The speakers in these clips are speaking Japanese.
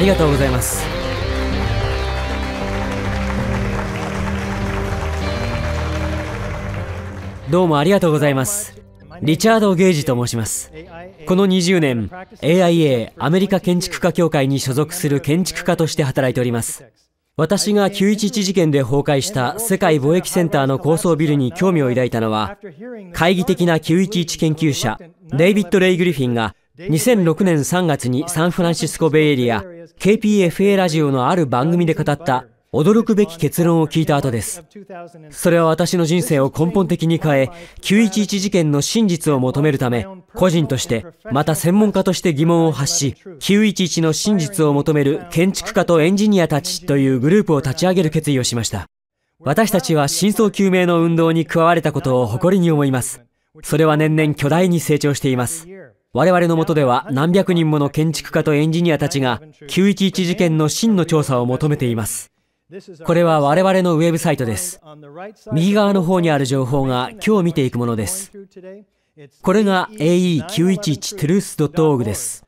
ありがとうございますどうもありがとうございますリチャード・ゲージと申しますこの20年 AIA アメリカ建築家協会に所属する建築家として働いております私が911事件で崩壊した世界貿易センターの高層ビルに興味を抱いたのは、懐疑的な911研究者、デイビッド・レイ・グリフィンが2006年3月にサンフランシスコベイエリア KPFA ラジオのある番組で語った驚くべき結論を聞いた後です。それは私の人生を根本的に変え、911事件の真実を求めるため、個人として、また専門家として疑問を発し、911の真実を求める建築家とエンジニアたちというグループを立ち上げる決意をしました。私たちは真相究明の運動に加われたことを誇りに思います。それは年々巨大に成長しています。我々のとでは何百人もの建築家とエンジニアたちが911事件の真の調査を求めています。これは我々のウェブサイトです。右側の方にある情報が今日見ていくものです。これが ae911truth.org です。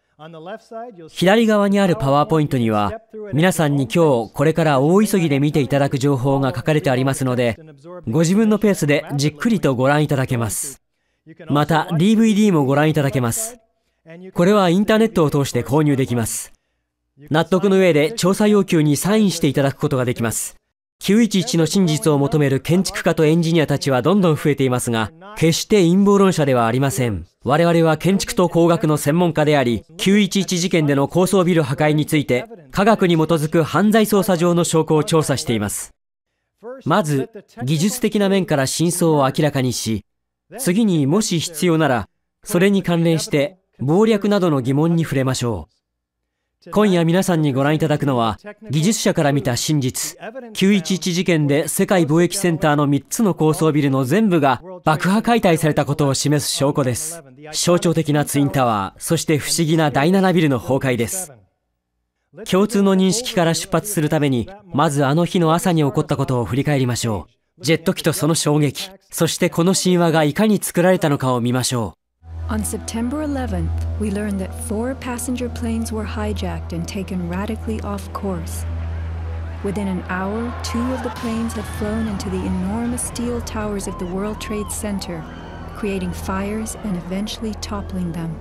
左側にあるパワーポイントには、皆さんに今日これから大急ぎで見ていただく情報が書かれてありますので、ご自分のペースでじっくりとご覧いただけます。また DVD もご覧いただけます。これはインターネットを通して購入できます。納得の上で調査要求にサインしていただくことができます。911の真実を求める建築家とエンジニアたちはどんどん増えていますが、決して陰謀論者ではありません。我々は建築と工学の専門家であり、911事件での高層ビル破壊について、科学に基づく犯罪捜査上の証拠を調査しています。まず、技術的な面から真相を明らかにし、次にもし必要なら、それに関連して謀略などの疑問に触れましょう。今夜皆さんにご覧いただくのは、技術者から見た真実、911事件で世界貿易センターの3つの高層ビルの全部が爆破解体されたことを示す証拠です。象徴的なツインタワー、そして不思議な第7ビルの崩壊です。共通の認識から出発するために、まずあの日の朝に起こったことを振り返りましょう。On September 11th, we learned that four passenger planes were hijacked and taken radically off course. Within an hour, two of the planes had flown into the enormous steel towers of the World Trade Center, creating fires and eventually toppling them.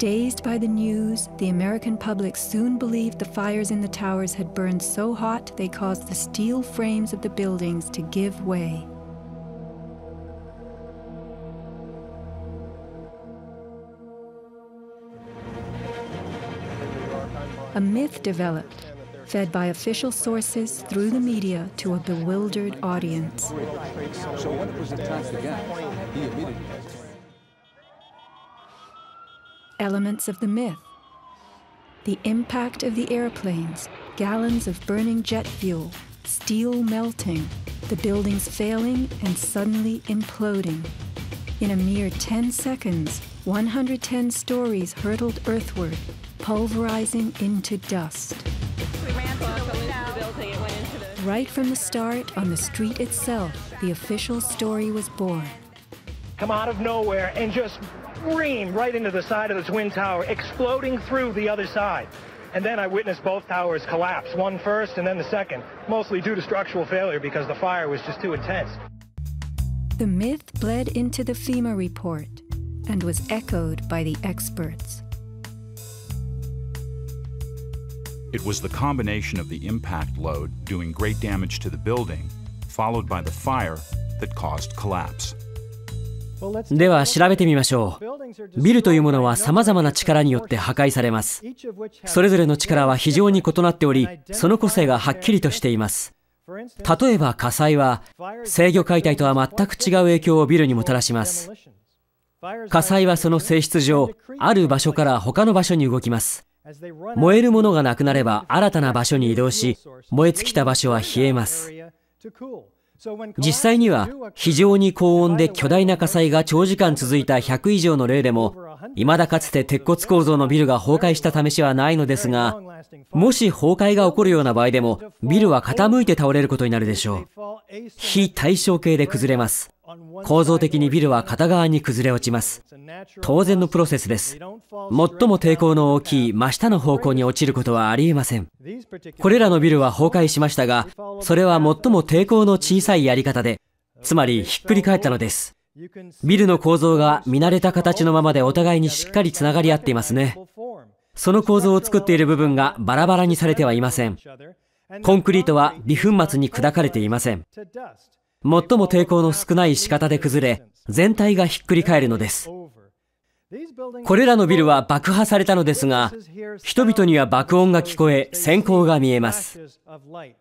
Dazed by the news, the American public soon believed the fires in the towers had burned so hot they caused the steel frames of the buildings to give way. A myth developed, fed by official sources through the media to a bewildered audience. So elements of the myth. The impact of the airplanes, gallons of burning jet fuel, steel melting, the buildings failing and suddenly imploding. In a mere 10 seconds, 110 stories hurtled earthward, pulverizing into dust. Right from the start, on the street itself, the official story was born. Come out of nowhere and just Scream right into the side of the Twin Tower, exploding through the other side. And then I witnessed both towers collapse, one first and then the second, mostly due to structural failure because the fire was just too intense. The myth bled into the FEMA report and was echoed by the experts. It was the combination of the impact load doing great damage to the building, followed by the fire, that caused collapse. では調べてみましょう。ビルというものは様々な力によって破壊されます。それぞれの力は非常に異なっており、その個性がはっきりとしています。例えば火災は、制御解体とは全く違う影響をビルにもたらします。火災はその性質上、ある場所から他の場所に動きます。燃えるものがなくなれば新たな場所に移動し、燃え尽きた場所は冷えます。実際には非常に高温で巨大な火災が長時間続いた100以上の例でも、未だかつて鉄骨構造のビルが崩壊した試しはないのですが、もし崩壊が起こるような場合でも、ビルは傾いて倒れることになるでしょう。非対称形で崩れます。構造的にビルは片側に崩れ落ちます。当然のプロセスです。最も抵抗の大きい真下の方向に落ちることはありえません。これらのビルは崩壊しましたが、それは最も抵抗の小さいやり方で、つまりひっくり返ったのです。ビルの構造が見慣れた形のままでお互いにしっかりつながり合っていますね。その構造を作っている部分がバラバラにされてはいません。コンクリートは微粉末に砕かれていません。最も抵抗の少ない仕方で崩れ、全体がひっくり返るのです。これらのビルは爆破されたのですが、人々には爆音が聞こえ、閃光が見えます。粉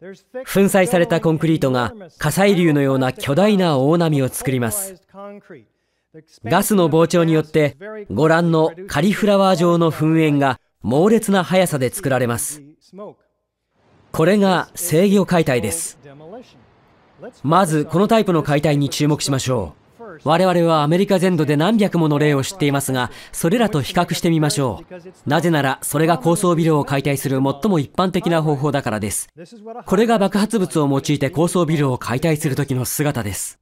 砕されたコンクリートが火砕流のような巨大な大波を作ります。ガスの膨張によってご覧のカリフラワー状の噴煙が猛烈な速さで作られます。これが制御解体です。まずこのタイプの解体に注目しましょう我々はアメリカ全土で何百もの例を知っていますがそれらと比較してみましょうなぜならそれが高層ビルを解体する最も一般的な方法だからですこれが爆発物を用いて高層ビルを解体する時の姿です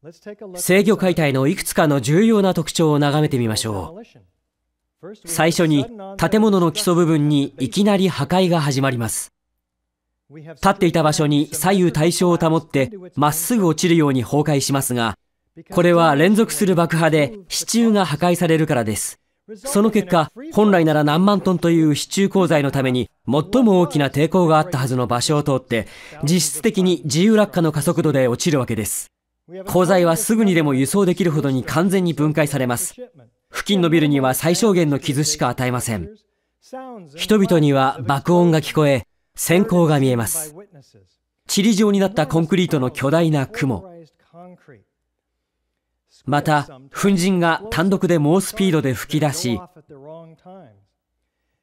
制御解体のいくつかの重要な特徴を眺めてみましょう最初に建物の基礎部分にいきなり破壊が始まります立っていた場所に左右対称を保ってまっすぐ落ちるように崩壊しますが、これは連続する爆破で支柱が破壊されるからです。その結果、本来なら何万トンという支柱鋼材のために最も大きな抵抗があったはずの場所を通って、実質的に自由落下の加速度で落ちるわけです。鋼材はすぐにでも輸送できるほどに完全に分解されます。付近のビルには最小限の傷しか与えません。人々には爆音が聞こえ、閃光が見えます。塵状になったコンクリートの巨大な雲。また、粉塵が単独で猛スピードで噴き出し、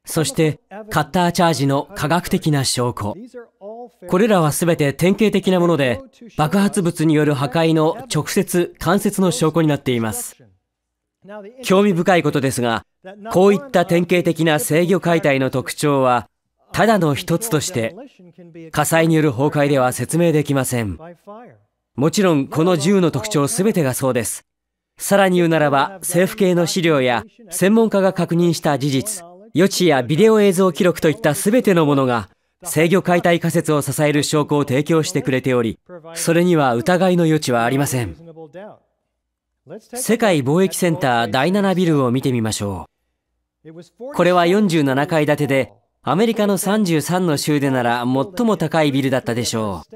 そしてカッターチャージの科学的な証拠。これらは全て典型的なもので、爆発物による破壊の直接、間接の証拠になっています。興味深いことですが、こういった典型的な制御解体の特徴は、ただの一つとして火災による崩壊では説明できませんもちろんこの銃の特徴全てがそうですさらに言うならば政府系の資料や専門家が確認した事実予知やビデオ映像記録といった全てのものが制御解体仮説を支える証拠を提供してくれておりそれには疑いの余地はありません世界貿易センター第7ビルを見てみましょうこれは47階建てでアメリカの33の州でなら最も高いビルだったでしょう。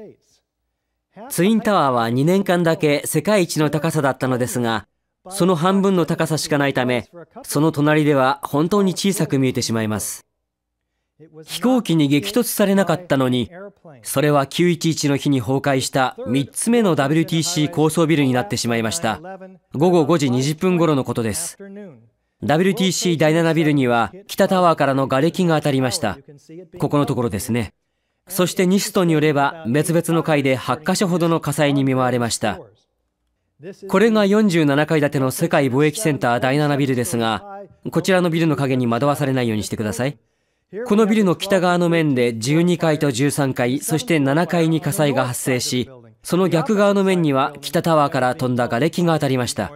ツインタワーは2年間だけ世界一の高さだったのですが、その半分の高さしかないため、その隣では本当に小さく見えてしまいます。飛行機に激突されなかったのに、それは911の日に崩壊した3つ目の WTC 高層ビルになってしまいました。午後5時20分頃のことです。WTC 第7ビルには北タワーからの瓦礫が当たりましたここのところですねそしてニストによれば別々の階で8カ所ほどの火災に見舞われましたこれが47階建ての世界貿易センター第7ビルですがこちらのビルの影に惑わされないようにしてくださいこのビルの北側の面で12階と13階そして7階に火災が発生しその逆側の面には北タワーから飛んだ瓦礫が当たりました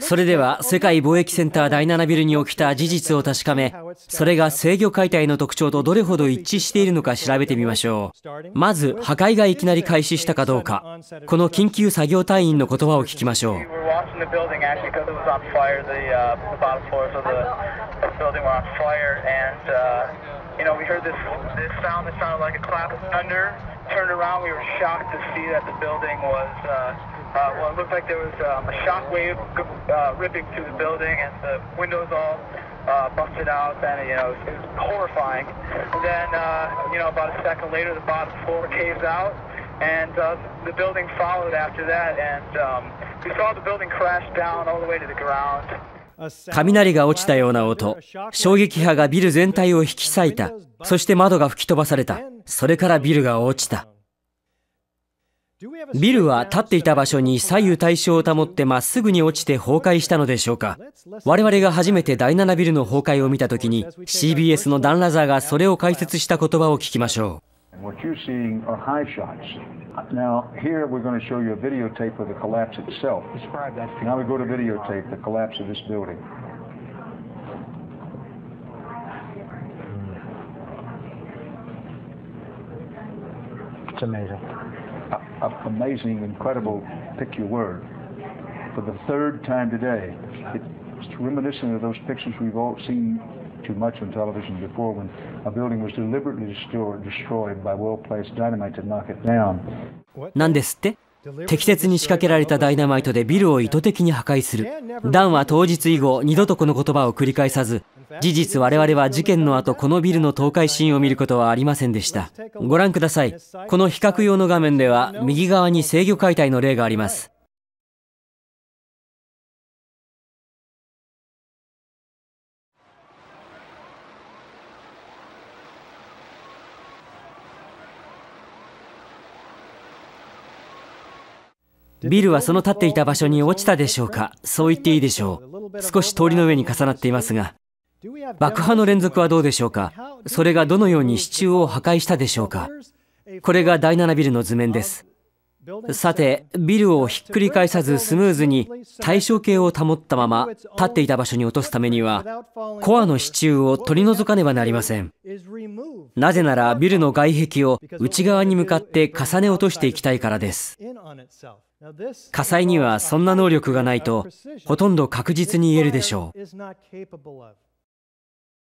それでは世界貿易センター第7ビルに起きた事実を確かめ、それが制御解体の特徴とどれほど一致しているのか調べてみましょう。まず、破壊がいきなり開始したかどうか、この緊急作業隊員の言葉を聞きましょう。Uh, well, it looked like there was um, a shock wave uh, ripping through the building, and the windows all uh, busted out, and you know it was horrifying. And then, uh, you know, about a second later, the bottom floor caves out, and uh, the building followed after that, and um, we saw the building crash down all the way to the ground. 雷が落ちたような音、衝撃波がビル全体を引き裂いた、そして窓が吹き飛ばされた、それからビルが落ちた。ビルは立っていた場所に左右対称を保ってまっすぐに落ちて崩壊したのでしょうか我々が初めて第7ビルの崩壊を見た時に CBS のダン・ラザーがそれを解説した言葉を聞きましょう Now, here we're going to show you a videotape of the collapse itself. Describe that. Now we go to videotape the collapse of this building. It's amazing. amazing, incredible, pick your word, for the third time today. It's reminiscent of those pictures we've all seen too much on television before when a building was deliberately destroyed, destroyed by well-placed dynamite to knock it down. なんですって適切に仕掛けられたダイナマイトでビルを意図的に破壊する。ダンは当日以後、二度とこの言葉を繰り返さず、事実我々は事件の後このビルの倒壊シーンを見ることはありませんでしたご覧くださいこの比較用の画面では右側に制御解体の例がありますビルはその立っていた場所に落ちたでしょうかそう言っていいでしょう少し通りの上に重なっていますが爆破の連続はどうでしょうかそれがどのように支柱を破壊したでしょうかこれが第7ビルの図面です。さて、ビルをひっくり返さずスムーズに対称形を保ったまま立っていた場所に落とすためには、コアの支柱を取り除かねばなりません。なぜならビルの外壁を内側に向かって重ね落としていきたいからです。火災にはそんな能力がないと、ほとんど確実に言えるでしょう。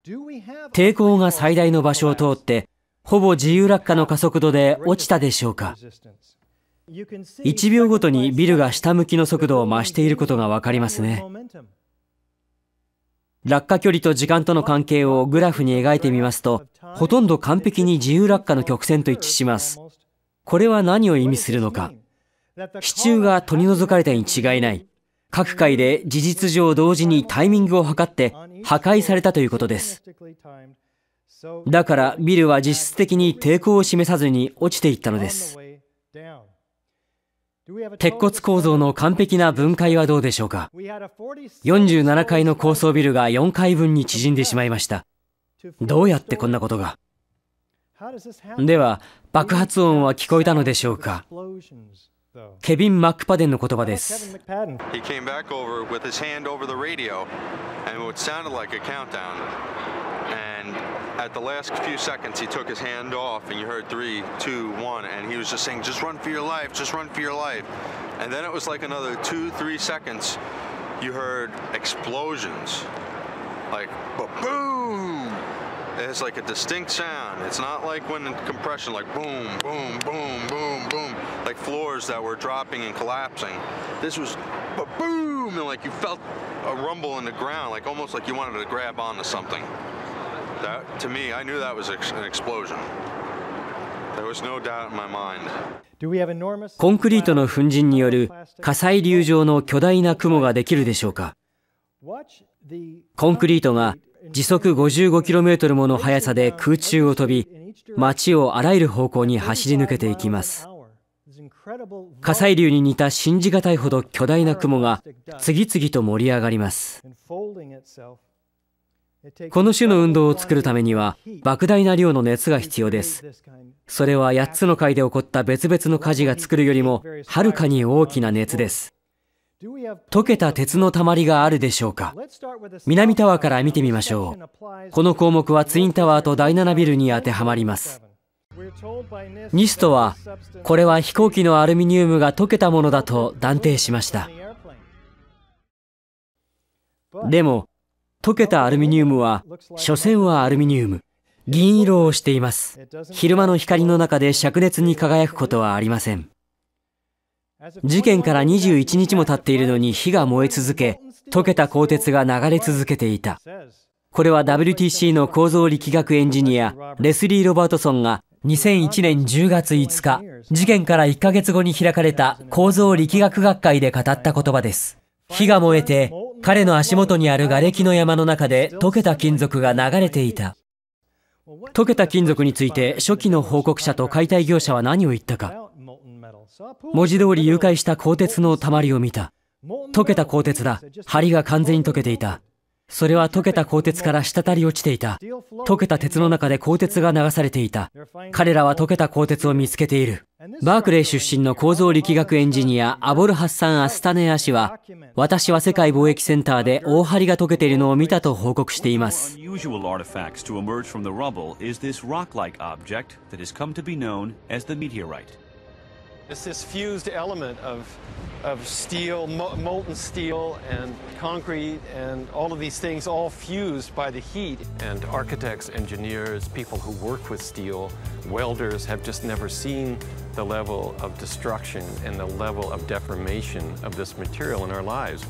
抵抗が最大の場所を通って、ほぼ自由落下の加速度で落ちたでしょうか。1秒ごとにビルが下向きの速度を増していることが分かりますね。落下距離と時間との関係をグラフに描いてみますと、ほとんど完璧に自由落下の曲線と一致します。これは何を意味するのか。支柱が取り除かれたに違いない。各界で事実上同時にタイミングを図って破壊されたということです。だからビルは実質的に抵抗を示さずに落ちていったのです。鉄骨構造の完璧な分解はどうでしょうか47階の高層ビルが4階分に縮んでしまいましたどうやってこんなことがでは爆発音は聞こえたのでしょうかケビン・マックパデンの言葉です。He came back over with his hand over the radio and sounded like a countdown. And at the last few seconds, he took his hand off and you heard three, two, one, and he was just saying, just run for your life, just run for your life. And then it was like another two, three seconds, you heard explosions. Like, boom! It has like a distinct sound. It's not like when in compression, like boom, boom, boom, boom, boom, like floors that were dropping and collapsing. This was boom, and like you felt a rumble in the ground, like almost like you wanted to grab onto something. That, to me, I knew that was an explosion. There was no doubt in my mind. コンクリートの粉塵による火砕流状の巨大な雲ができるでしょうかコンクリートが時速 55km もの速さで空中を飛び、街をあらゆる方向に走り抜けていきます。火砕流に似た信じがたいほど巨大な雲が次々と盛り上がります。この種の運動を作るためには莫大な量の熱が必要です。それは8つの回で起こった別々の火事が作るよりもはるかに大きな熱です。溶けた鉄の溜りがあるでしょうか南タワーから見てみましょうこの項目はツインタワーと第7ビルに当てはまりますニストはこれは飛行機のアルミニウムが溶けたものだと断定しましたでも溶けたアルミニウムは所詮はアルミニウム銀色をしています昼間の光の中で灼熱に輝くことはありません事件から21日も経っているのに火が燃え続け、溶けた鋼鉄が流れ続けていた。これは WTC の構造力学エンジニア、レスリー・ロバートソンが2001年10月5日、事件から1ヶ月後に開かれた構造力学学会で語った言葉です。火が燃えて、彼の足元にある瓦礫の山の中で溶けた金属が流れていた。溶けた金属について初期の報告者と解体業者は何を言ったか。文字通り誘拐した鋼鉄の溜まりを見た。溶けた鋼鉄だ。針が完全に溶けていた。それは溶けた鋼鉄から滴り落ちていた。溶けた鉄の中で鋼鉄が流されていた。彼らは溶けた鋼鉄を見つけている。バークレー出身の構造力学エンジニア、アボルハッサン・アスタネア氏は、私は世界貿易センターで大針が溶けているのを見たと報告しています。It's this fused element of, of steel, mo molten steel and concrete and all of these things all fused by the heat. And architects, engineers, people who work with steel, welders have just never seen the level of destruction and the level of deformation of this material in our lives.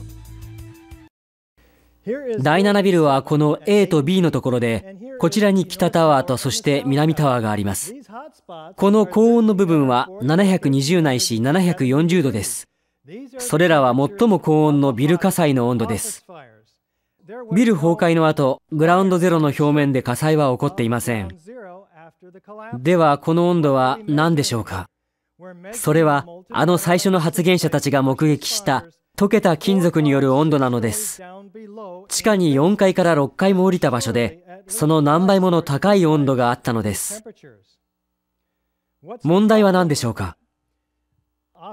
第7ビルはこの A と B のところで、こちらに北タワーとそして南タワーがあります。この高温の部分は720ないし740度です。それらは最も高温のビル火災の温度です。ビル崩壊の後、グラウンドゼロの表面で火災は起こっていません。では、この温度は何でしょうかそれは、あの最初の発言者たちが目撃した溶けた金属による温度なのです。地下に4階から6階も降りた場所で、その何倍もの高い温度があったのです。問題は何でしょうか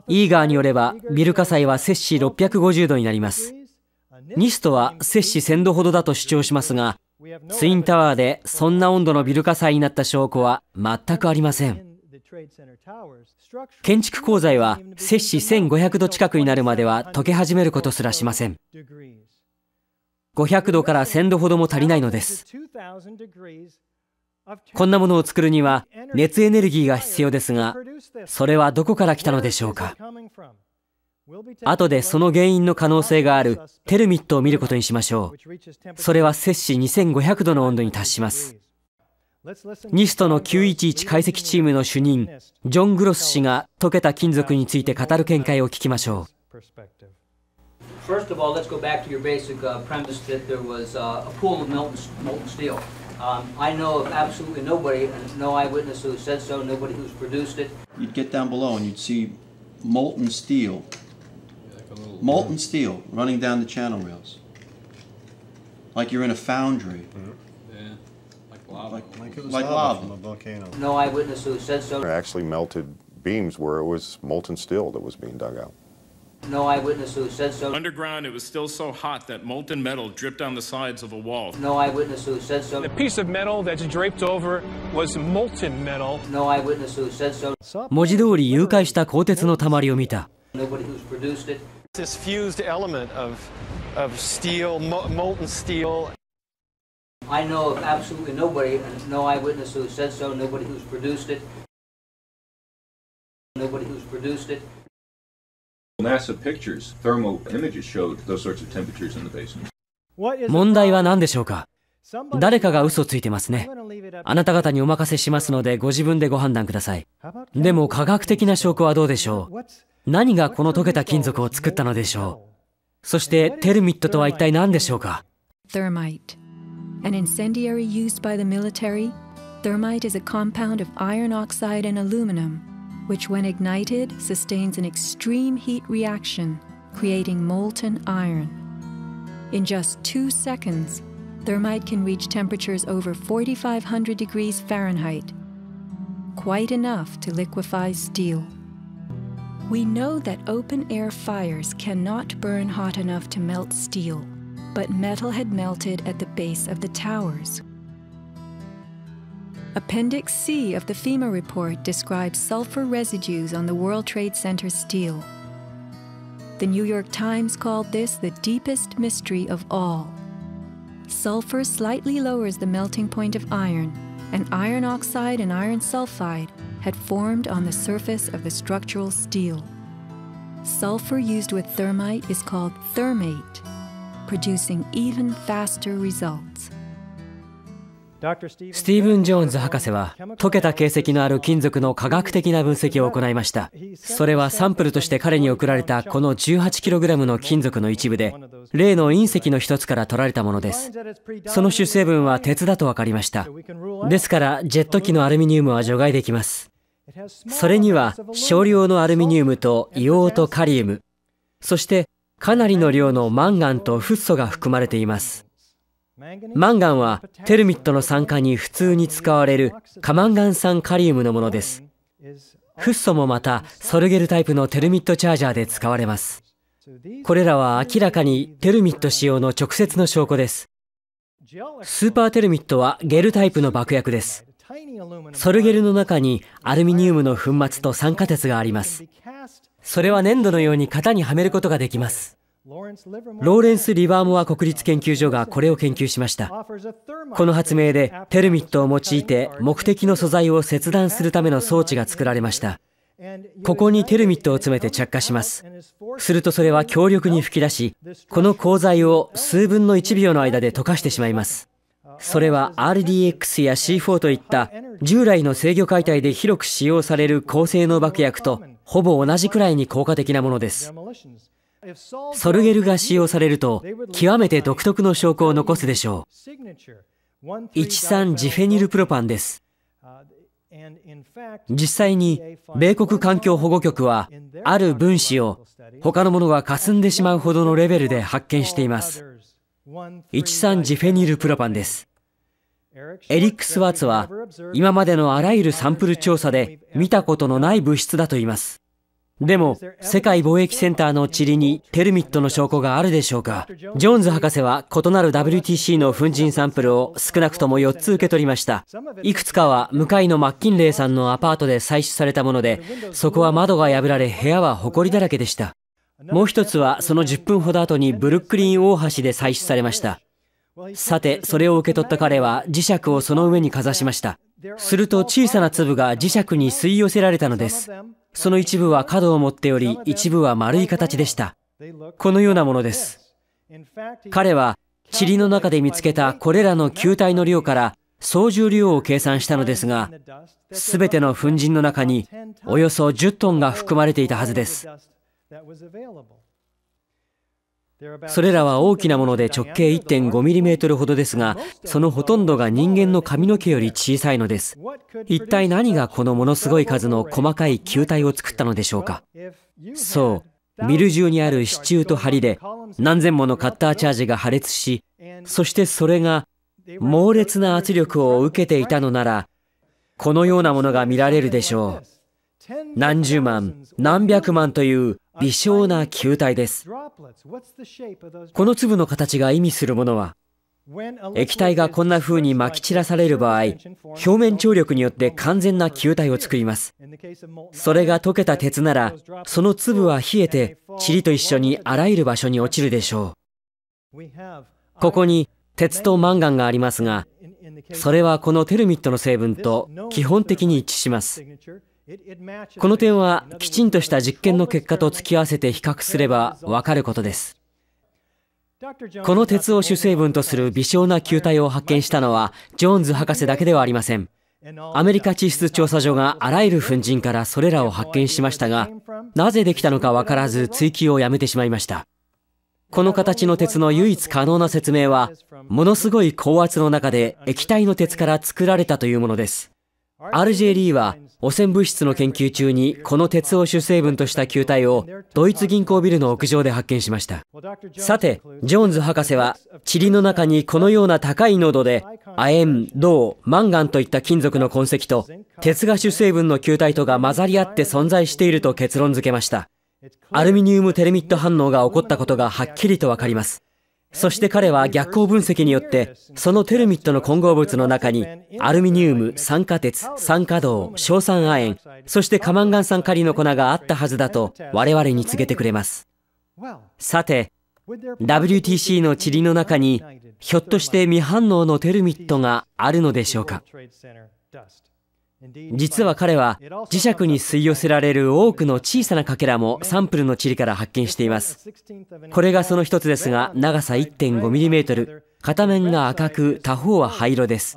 イーガーによれば、ビル火災は摂氏650度になります。ニストは摂氏1000度ほどだと主張しますが、ツインタワーでそんな温度のビル火災になった証拠は全くありません。建築鋼材は摂氏1500度近くになるまでは溶け始めることすらしません。500度から1000度ほども足りないのです。こんなものを作るには熱エネルギーが必要ですが、それはどこから来たのでしょうか。後でその原因の可能性があるテルミットを見ることにしましょう。それは摂氏2500度の温度に達します。ニストの911解析チームの主任、ジョン・グロス氏が溶けた金属について語る見解を聞きましょう。First of all, let's go back to your basic uh, premise that there was uh, a pool of molten, molten steel. Um, I know of absolutely nobody, no eyewitness who said so, nobody who's produced it. You'd get down below and you'd see molten steel, molten steel running down the channel rails, like you're in a foundry. Mm -hmm. lava. Like, like it was like lava, lava from a volcano. No eyewitness who said so. There actually melted beams where it was molten steel that was being dug out. No eyewitness who said so. Underground, it was still so hot that molten metal dripped down the sides of a wall. No eyewitness who said so. The piece of metal that's draped over was molten metal. No eyewitness who said so. 文字通り誘拐した鋼鉄のたまりを見た。Nobody who's produced it. This fused element of, of steel, molten steel. I know of absolutely nobody, no eyewitness who said so, nobody who's produced it, nobody who's produced it. NASA pictures, thermal images showed those sorts of temperatures in the basement. 問題は何でしょうか誰かが嘘をついてますね。あなた方にお任せしますのでご自分でご判断ください。でも科学的な証拠はどうでしょう何がこの溶けた金属を作ったのでしょうそしてテルミットとは一体何でしょうか Thermite an incendiary used by the military, thermite is a compound of iron oxide and aluminum, which, when ignited, sustains an extreme heat reaction, creating molten iron. In just two seconds, thermite can reach temperatures over 4,500 degrees Fahrenheit, quite enough to liquefy steel. We know that open air fires cannot burn hot enough to melt steel but metal had melted at the base of the towers. Appendix C of the FEMA report describes sulfur residues on the World Trade Center steel. The New York Times called this the deepest mystery of all. Sulfur slightly lowers the melting point of iron, and iron oxide and iron sulfide had formed on the surface of the structural steel. Sulfur used with thermite is called thermate, producing even faster results. スティーブン・ジョーンズ博士は溶けた形跡のある金属の科学的な分析を行いましたそれはサンプルとして彼に送られたこの 18kg の金属の一部で例の隕石の一つから取られたものですその主成分は鉄だと分かりましたですからジェット機のアルミニウムは除外できますそれには少量のアルミニウムと硫黄とカリウムそしてかなりの量のマンガンとフッ素が含まれていますマンガンはテルミットの酸化に普通に使われる過マンガン酸カリウムのものですフッ素もまたソルゲルタイプのテルミットチャージャーで使われますこれらは明らかにテルミット使用の直接の証拠ですスーパーテルミットはゲルタイプの爆薬ですソルゲルの中にアルミニウムの粉末と酸化鉄がありますそれは粘土のように型にはめることができます。ローレンス・リバーモア国立研究所がこれを研究しました。この発明でテルミットを用いて目的の素材を切断するための装置が作られました。ここにテルミットを詰めて着火します。するとそれは強力に噴き出し、この鋼材を数分の1秒の間で溶かしてしまいます。それは RDX や C4 といった従来の制御解体で広く使用される高性能爆薬とほぼ同じくらいに効果的なものです。ソルゲルが使用されると、極めて独特の証拠を残すでしょう。13ジフェニルプロパンです。実際に、米国環境保護局は、ある分子を他のものが霞んでしまうほどのレベルで発見しています。13ジフェニルプロパンです。エリックスワーツは今までのあらゆるサンプル調査で見たことのない物質だと言います。でも、世界貿易センターの塵にテルミットの証拠があるでしょうかジョーンズ博士は異なる WTC の粉塵サンプルを少なくとも4つ受け取りました。いくつかは向かいのマッキンレイさんのアパートで採取されたもので、そこは窓が破られ部屋は埃だらけでした。もう一つはその10分ほど後にブルックリン大橋で採取されました。さて、それを受け取った彼は磁石をその上にかざしました。すると小さな粒が磁石に吸い寄せられたのです。その一部は角を持っており、一部は丸い形でした。このようなものです。彼は、塵の中で見つけたこれらの球体の量から総重量を計算したのですが、すべての粉塵の中におよそ10トンが含まれていたはずです。それらは大きなもので直径 1.5mm ほどですが、そのほとんどが人間の髪の毛より小さいのです。一体何がこのものすごい数の細かい球体を作ったのでしょうかそう、ミル中にある支柱と梁で何千ものカッターチャージが破裂し、そしてそれが猛烈な圧力を受けていたのなら、このようなものが見られるでしょう。何十万、何百万という微小な球体です。この粒の形が意味するものは、液体がこんな風に撒き散らされる場合、表面張力によって完全な球体を作ります。それが溶けた鉄なら、その粒は冷えて、塵と一緒にあらゆる場所に落ちるでしょう。ここに鉄とマンガンがありますが、それはこのテルミットの成分と基本的に一致します。この点はきちんとした実験の結果と突き合わせて比較すればわかることです。この鉄を主成分とする微小な球体を発見したのはジョーンズ博士だけではありません。アメリカ地質調査所があらゆる粉塵からそれらを発見しましたが、なぜできたのかわからず追求をやめてしまいました。この形の鉄の唯一可能な説明は、ものすごい高圧の中で液体の鉄から作られたというものです。RJ リーは汚染物質の研究中にこの鉄を主成分とした球体をドイツ銀行ビルの屋上で発見しましたさてジョーンズ博士は塵の中にこのような高い濃度で亜鉛銅マンガンといった金属の痕跡と鉄が主成分の球体とが混ざり合って存在していると結論付けましたアルミニウムテルミット反応が起こったことがはっきりとわかりますそして彼は逆光分析によってそのテルミットの混合物の中にアルミニウム酸化鉄酸化銅硝酸亜鉛そしてカマンガン酸カリの粉があったはずだと我々に告げてくれますさて WTC の塵の中にひょっとして未反応のテルミットがあるのでしょうか実は彼は磁石に吸い寄せられる多くの小さなかけらもサンプルの塵から発見しています。これがその一つですが長さ 1.5mm、片面が赤く他方は灰色です。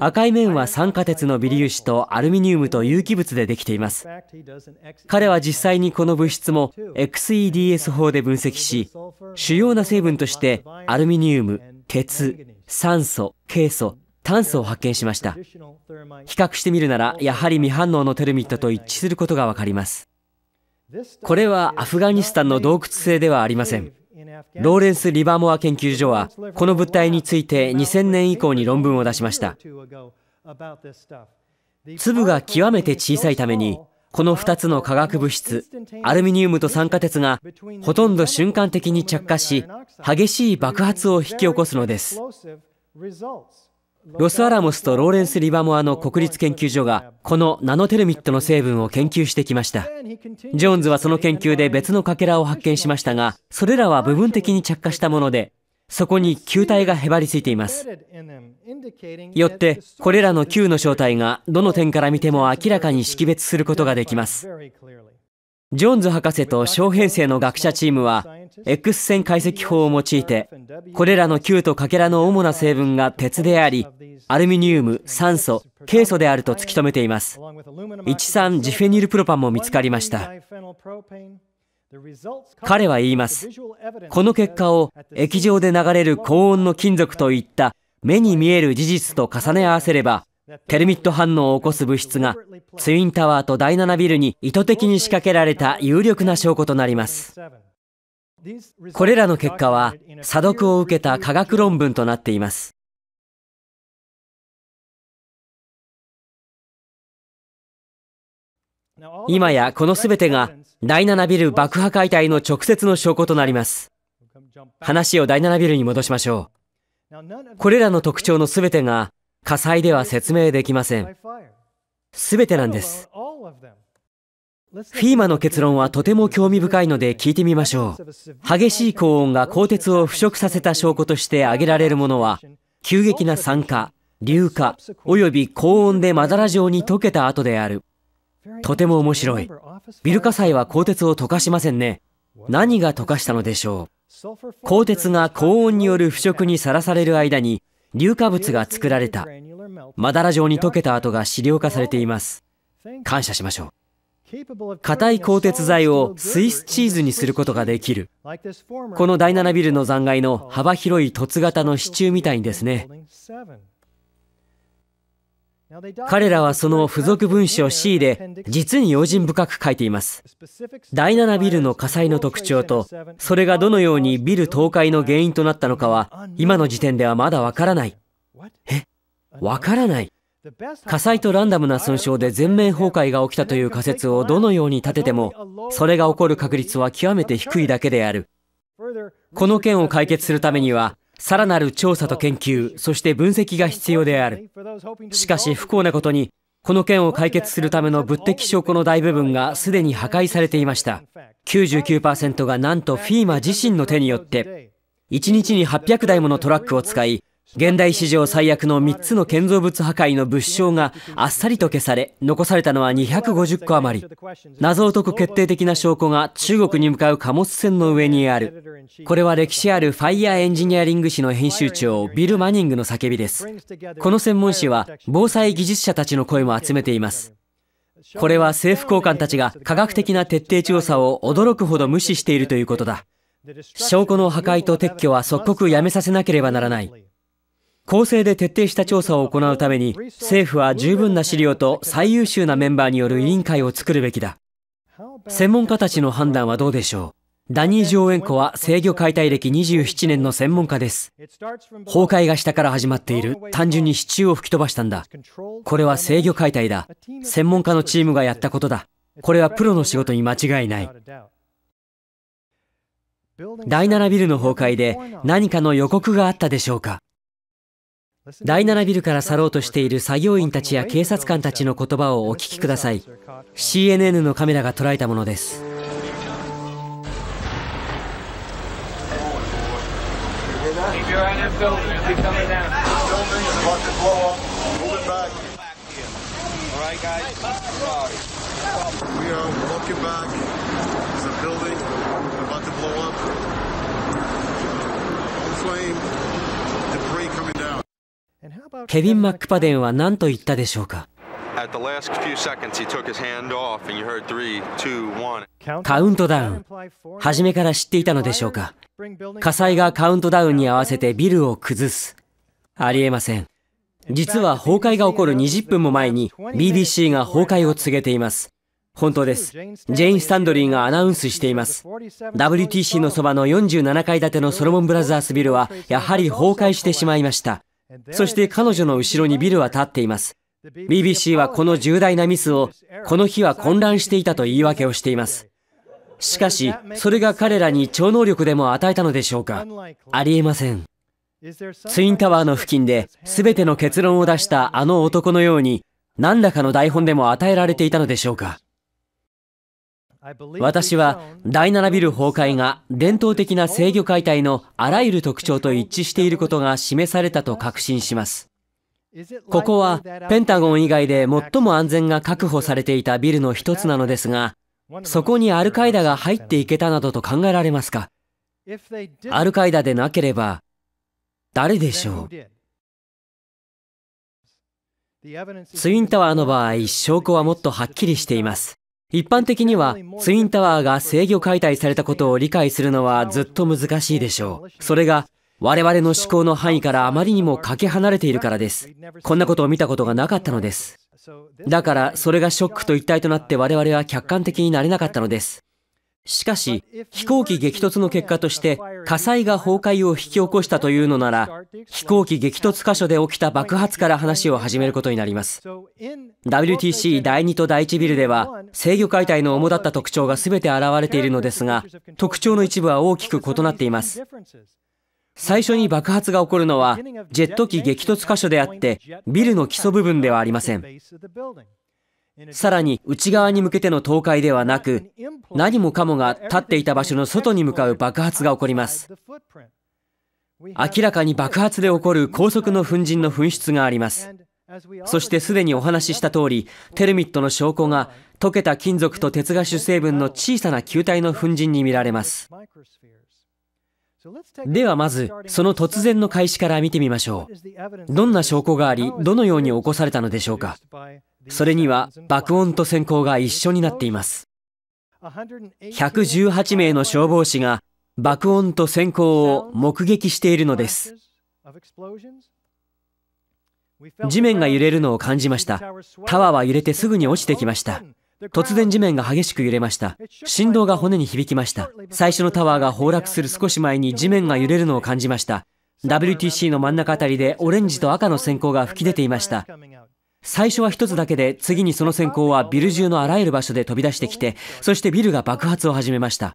赤い面は酸化鉄の微粒子とアルミニウムと有機物でできています。彼は実際にこの物質も XEDS 法で分析し、主要な成分としてアルミニウム、鉄、酸素、ケイ素、炭素を発見しました。比較してみるなら、やはり未反応のテルミットと一致することがわかります。これはアフガニスタンの洞窟性ではありません。ローレンス・リバモア研究所は、この物体について2000年以降に論文を出しました。粒が極めて小さいために、この2つの化学物質、アルミニウムと酸化鉄が、ほとんど瞬間的に着火し、激しい爆発を引き起こすのです。ロスアラモスとローレンス・リバモアの国立研究所がこのナノテルミットの成分を研究してきましたジョーンズはその研究で別のかけらを発見しましたがそれらは部分的に着火したものでそこに球体がへばりついていますよってこれらの球の正体がどの点から見ても明らかに識別することができますジョーンズ博士と小編成の学者チームは X 線解析法を用いてこれらの Q とかけらの主な成分が鉄でありアルミニウム酸素ケイ素であると突き止めています一酸ジフェニルプロパンも見つかりました彼は言いますこの結果を液状で流れる高温の金属といった目に見える事実と重ね合わせればテルミット反応を起こす物質がツインタワーと第7ビルに意図的に仕掛けられた有力な証拠となります。これらの結果は査読を受けた科学論文となっています。今やこの全てが第7ビル爆破解体の直接の証拠となります。話を第7ビルに戻しましょう。これらの特徴の全てが火災では説明できません。すべてなんです。フィーマの結論はとても興味深いので聞いてみましょう。激しい高温が鋼鉄を腐食させた証拠として挙げられるものは、急激な酸化、硫化、および高温でまだら状に溶けた後である。とても面白い。ビル火災は鋼鉄を溶かしませんね。何が溶かしたのでしょう。鋼鉄が高温による腐食にさらされる間に、硫化物が作られたまだら状に溶けた跡が資料化されています感謝しましょう硬い鋼鉄材をスイスチーズにすることができるこの第7ビルの残骸の幅広い凸型の支柱みたいにですね彼らはその付属文書を C で実に用心深く書いています。第7ビルの火災の特徴と、それがどのようにビル倒壊の原因となったのかは、今の時点ではまだわからない。えわからない火災とランダムな損傷で全面崩壊が起きたという仮説をどのように立てても、それが起こる確率は極めて低いだけである。この件を解決するためには、さらなる調査と研究、そして分析が必要である。しかし不幸なことに、この件を解決するための物的証拠の大部分がすでに破壊されていました。99%がなんと FEMA 自身の手によって、1日に800台ものトラックを使い、現代史上最悪の3つの建造物破壊の物証があっさりと消され残されたのは250個余り謎を解く決定的な証拠が中国に向かう貨物船の上にあるこれは歴史あるファイヤーエンジニアリング誌の編集長ビル・マニングの叫びですこの専門誌は防災技術者たちの声も集めていますこれは政府高官たちが科学的な徹底調査を驚くほど無視しているということだ証拠の破壊と撤去は即刻やめさせなければならない公正で徹底した調査を行うために政府は十分な資料と最優秀なメンバーによる委員会を作るべきだ専門家たちの判断はどうでしょうダニー・ジョーエンコは制御解体歴27年の専門家です崩壊が下から始まっている単純に支柱を吹き飛ばしたんだこれは制御解体だ専門家のチームがやったことだこれはプロの仕事に間違いない第7ビルの崩壊で何かの予告があったでしょうか第7ビルから去ろうとしている作業員たちや警察官たちの言葉をお聞きください CNN のカメラが捉えたものですケビン・マックパデンは何と言ったでしょうかカウントダウン初めから知っていたのでしょうか火災がカウントダウンに合わせてビルを崩すありえません実は崩壊が起こる20分も前に BBC が崩壊を告げています本当です。ジェイン・スタンドリーがアナウンスしています。WTC のそばの47階建てのソロモンブラザースビルは、やはり崩壊してしまいました。そして彼女の後ろにビルは立っています。BBC はこの重大なミスを、この日は混乱していたと言い訳をしています。しかし、それが彼らに超能力でも与えたのでしょうかありえません。ツインタワーの付近で全ての結論を出したあの男のように、何らかの台本でも与えられていたのでしょうか私は第7ビル崩壊が伝統的な制御解体のあらゆる特徴と一致していることが示されたと確信します。ここはペンタゴン以外で最も安全が確保されていたビルの一つなのですが、そこにアルカイダが入っていけたなどと考えられますかアルカイダでなければ誰でしょうツインタワーの場合、証拠はもっとはっきりしています。一般的にはツインタワーが制御解体されたことを理解するのはずっと難しいでしょう。それが我々の思考の範囲からあまりにもかけ離れているからです。こんなことを見たことがなかったのです。だからそれがショックと一体となって我々は客観的になれなかったのです。しかし、飛行機激突の結果として火災が崩壊を引き起こしたというのなら、飛行機激突箇所で起きた爆発から話を始めることになります。WTC 第2と第1ビルでは、制御解体の主だった特徴が全て現れているのですが、特徴の一部は大きく異なっています。最初に爆発が起こるのは、ジェット機激突箇所であって、ビルの基礎部分ではありません。さらに内側に向けての倒壊ではなく、何もかもが立っていた場所の外に向かう爆発が起こります。明らかに爆発で起こる高速の粉塵の噴出があります。そしてすでにお話しした通り、テルミットの証拠が溶けた金属と鉄が主成分の小さな球体の粉塵に見られます。ではまず、その突然の開始から見てみましょう。どんな証拠があり、どのように起こされたのでしょうか。それには爆音と閃光が一緒になっています118名の消防士が爆音と閃光を目撃しているのです地面が揺れるのを感じましたタワーは揺れてすぐに落ちてきました突然地面が激しく揺れました振動が骨に響きました最初のタワーが崩落する少し前に地面が揺れるのを感じました WTC の真ん中あたりでオレンジと赤の閃光が吹き出ていました最初は一つだけで、次にその閃光はビル中のあらゆる場所で飛び出してきて、そしてビルが爆発を始めました。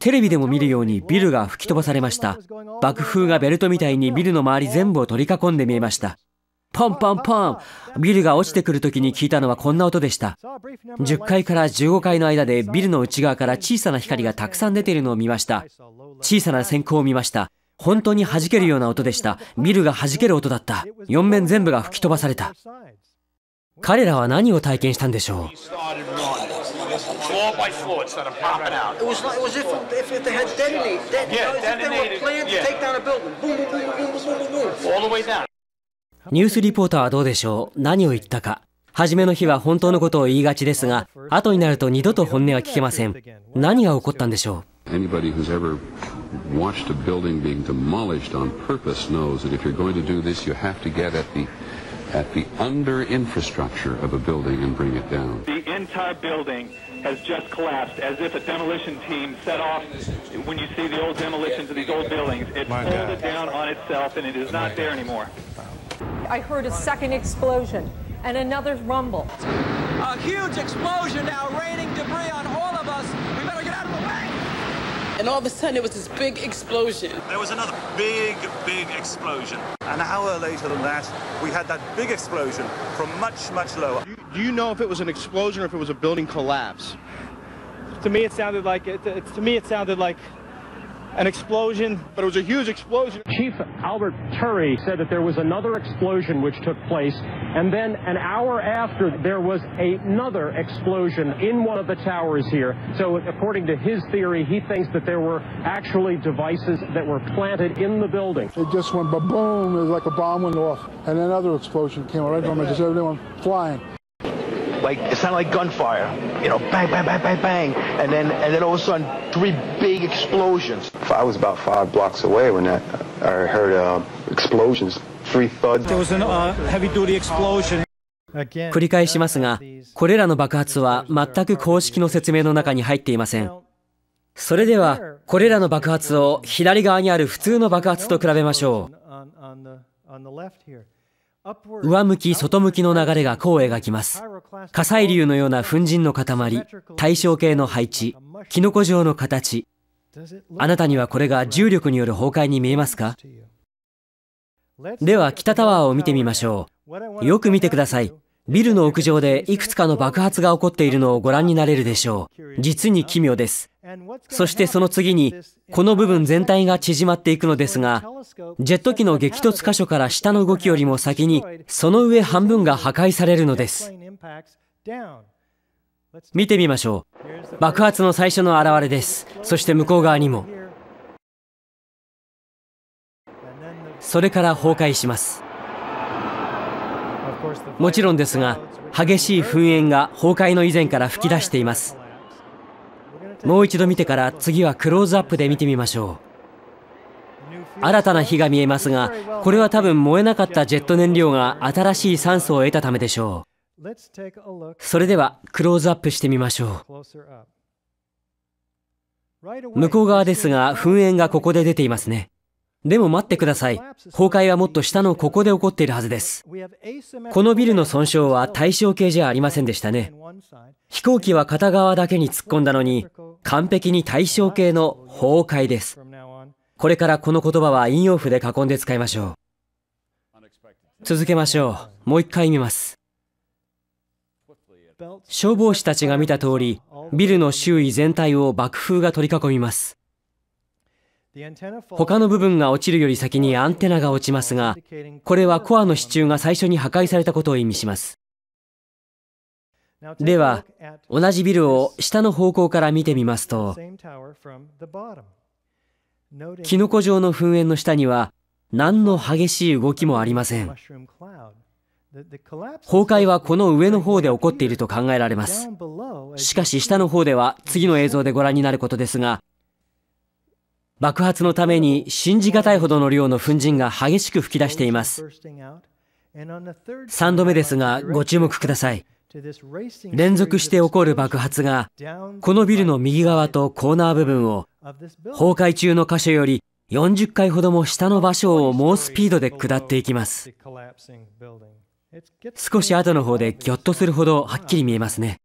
テレビでも見るようにビルが吹き飛ばされました。爆風がベルトみたいにビルの周り全部を取り囲んで見えました。ポンポンポンビルが落ちてくる時に聞いたのはこんな音でした。10階から15階の間でビルの内側から小さな光がたくさん出ているのを見ました。小さな閃光を見ました。本当に弾けるような音でした。ビルが弾ける音だった。4面全部が吹き飛ばされた。彼らは何を体験したんでしょうニュースリポーターはどうでしょう何を言ったか。初めの日は本当のことを言いがちですが、後になると二度と本音は聞けません。何が起こったんでしょう watched a building being demolished on purpose knows that if you're going to do this, you have to get at the at the under infrastructure of a building and bring it down. The entire building has just collapsed as if a demolition team set off when you see the old demolitions of these old buildings. It folded down on itself and it is not there anymore. I heard a second explosion and another rumble. A huge explosion now raining debris on all of us. And all of a sudden, it was this big explosion. There was another big, big explosion. An hour later than that, we had that big explosion from much, much lower. Do you, know if it was an explosion or if it was a building collapse? To me, it sounded like it. to me, it sounded like an explosion, but it was a huge explosion. Chief Albert Turry said that there was another explosion which took place, and then an hour after, there was another explosion in one of the towers here. So according to his theory, he thinks that there were actually devices that were planted in the building. It just went ba-boom, it was like a bomb went off, and another explosion came right from it, just everyone flying. like it sounded like gunfire, you know, bang, bang, bang, bang, bang, and then and then all of a sudden three big explosions. I was about five blocks away when that I heard uh, explosions, three thuds. There was a uh, heavy-duty explosion. 繰り返しますが、これらの爆発は全く公式の説明の中に入っていません。それでは、これらの爆発を左側にある普通の爆発と比べましょう。上向き外向きの流れが弧を描きます火砕流のような粉塵の塊対称形の配置キノコ状の形あなたにはこれが重力による崩壊に見えますかでは北タワーを見てみましょうよく見てくださいビルの屋上でいくつかの爆発が起こっているのをご覧になれるでしょう。実に奇妙です。そしてその次に、この部分全体が縮まっていくのですが、ジェット機の激突箇所から下の動きよりも先に、その上半分が破壊されるのです。見てみましょう。爆発の最初の現れです。そして向こう側にも。それから崩壊します。もちろんですが激しい噴煙が崩壊の以前から噴き出していますもう一度見てから次はクローズアップで見てみましょう新たな火が見えますがこれは多分燃えなかったジェット燃料が新しい酸素を得たためでしょうそれではクローズアップしてみましょう向こう側ですが噴煙がここで出ていますねでも待ってください。崩壊はもっと下のここで起こっているはずです。このビルの損傷は対象形じゃありませんでしたね。飛行機は片側だけに突っ込んだのに、完璧に対象形の崩壊です。これからこの言葉は引用符で囲んで使いましょう。続けましょう。もう一回見ます。消防士たちが見た通り、ビルの周囲全体を爆風が取り囲みます。他の部分が落ちるより先にアンテナが落ちますが、これはコアの支柱が最初に破壊されたことを意味します。では、同じビルを下の方向から見てみますと、キノコ状の噴煙の下には、何の激しい動きもありません。崩壊はこの上の方で起こっていると考えられます。しかし下の方では次の映像でご覧になることですが、爆発のために信じがたいほどの量の粉塵が激しく噴き出しています。3度目ですが、ご注目ください。連続して起こる爆発が、このビルの右側とコーナー部分を、崩壊中の箇所より40回ほども下の場所を猛スピードで下っていきます。少し後の方でギョッとするほどはっきり見えますね。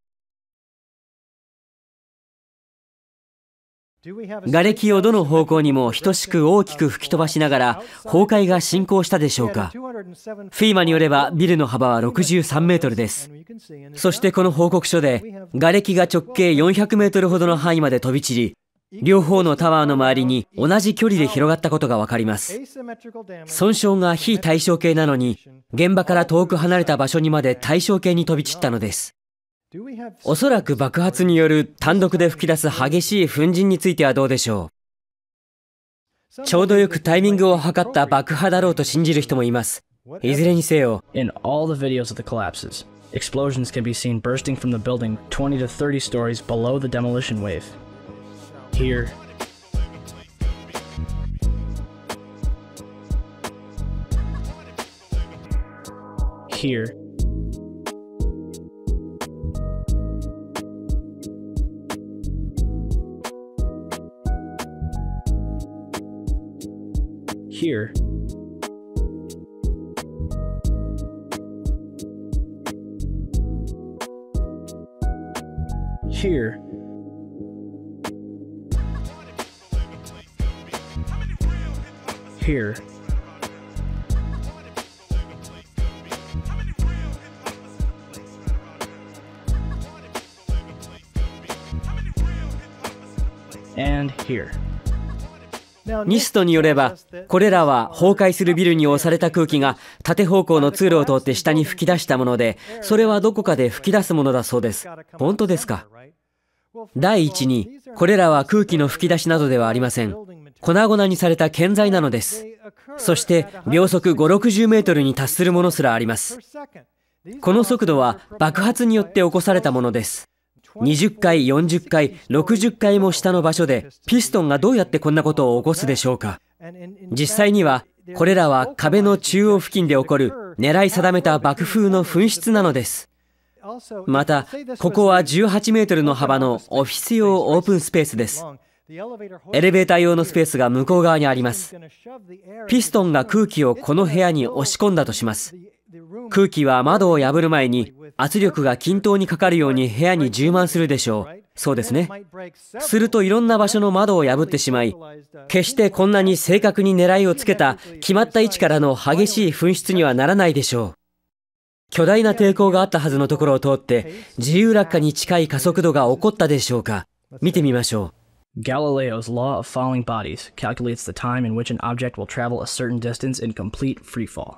瓦礫をどの方向にも等しく大きく吹き飛ばしながら崩壊が進行したでしょうか。フィーマによればビルの幅は63メートルです。そしてこの報告書で、瓦礫が直径400メートルほどの範囲まで飛び散り、両方のタワーの周りに同じ距離で広がったことがわかります。損傷が非対称形なのに、現場から遠く離れた場所にまで対称形に飛び散ったのです。おそらく爆発による単独で噴き出す激しい粉塵についてはどうでしょうちょうどよくタイミングを測った爆破だろうと信じる人もいます。いずれにせよ。Explosions can be seen bursting from the building 20 to 30 stories below the demolition wave. Here. Here. here. Here. Here. and here. ニストによれば、これらは崩壊するビルに押された空気が縦方向の通路を通って下に吹き出したもので、それはどこかで吹き出すものだそうです。本当ですか第一に、これらは空気の吹き出しなどではありません。粉々にされた建材なのです。そして秒速5、60メートルに達するものすらあります。この速度は爆発によって起こされたものです。20回、40回、60回も下の場所で、ピストンがどうやってこんなことを起こすでしょうか。実際には、これらは壁の中央付近で起こる、狙い定めた爆風の噴出なのです。また、ここは18メートルの幅のオフィス用オープンスペースです。エレベーター用のスペースが向こう側にあります。ピストンが空気をこの部屋に押し込んだとします。空気は窓を破る前に圧力が均等にかかるように部屋に充満するでしょう。そうですね。するといろんな場所の窓を破ってしまい、決してこんなに正確に狙いをつけた決まった位置からの激しい噴出にはならないでしょう。巨大な抵抗があったはずのところを通って自由落下に近い加速度が起こったでしょうか。見てみましょう。Galileo's law of falling bodies calculates the time in which an object will travel a certain distance in complete free fall.